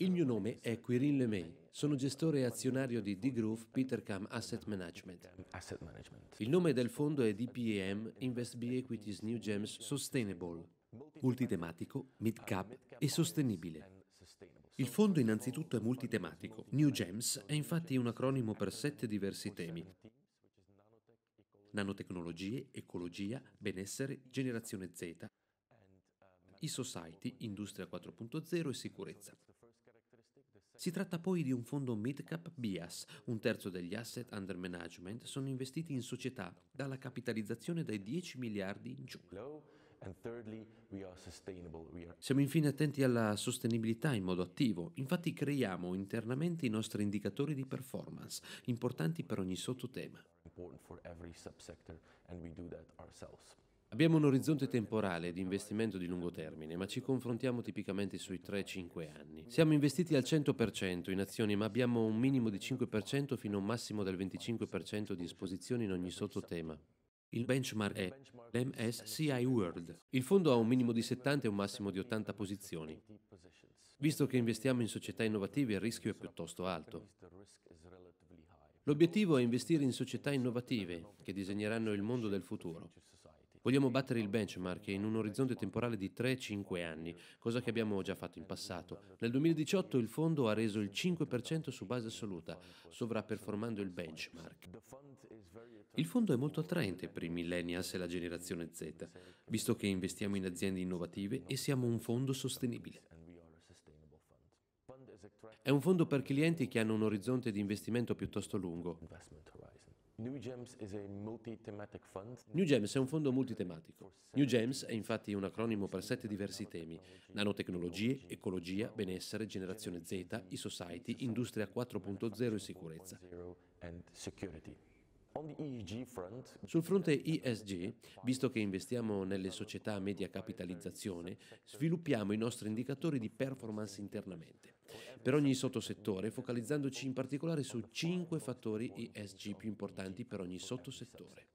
Il mio nome è Quirin LeMay, sono gestore e azionario di D-Groove Petercam Asset Management. Il nome del fondo è DPEM Invest B Equities New Gems Sustainable, multitematico, mid-cap e sostenibile. Il fondo innanzitutto è multitematico. New Gems è infatti un acronimo per sette diversi temi. Nanotecnologie, ecologia, benessere, generazione Z, e-society, industria 4.0 e sicurezza. Si tratta poi di un fondo mid-cap bias, un terzo degli asset under management sono investiti in società dalla capitalizzazione dai 10 miliardi in giù. Siamo infine attenti alla sostenibilità in modo attivo, infatti creiamo internamente i nostri indicatori di performance, importanti per ogni sottotema. Abbiamo un orizzonte temporale di investimento di lungo termine, ma ci confrontiamo tipicamente sui 3-5 anni. Siamo investiti al 100% in azioni, ma abbiamo un minimo di 5% fino a un massimo del 25% di esposizione in ogni sottotema. Il benchmark è l'MSCI World. Il fondo ha un minimo di 70 e un massimo di 80 posizioni. Visto che investiamo in società innovative, il rischio è piuttosto alto. L'obiettivo è investire in società innovative che disegneranno il mondo del futuro. Vogliamo battere il benchmark in un orizzonte temporale di 3-5 anni, cosa che abbiamo già fatto in passato. Nel 2018 il fondo ha reso il 5% su base assoluta, sovraperformando il benchmark. Il fondo è molto attraente per i millennials e la generazione Z, visto che investiamo in aziende innovative e siamo un fondo sostenibile. È un fondo per clienti che hanno un orizzonte di investimento piuttosto lungo. New Gems è un fondo multitematico. New Gems è infatti un acronimo per sette diversi temi: nanotecnologie, ecologia, benessere, generazione Z, e-society, industria 4.0 e sicurezza. Sul fronte ESG, visto che investiamo nelle società a media capitalizzazione, sviluppiamo i nostri indicatori di performance internamente, per ogni sottosettore focalizzandoci in particolare su cinque fattori ESG più importanti per ogni sottosettore.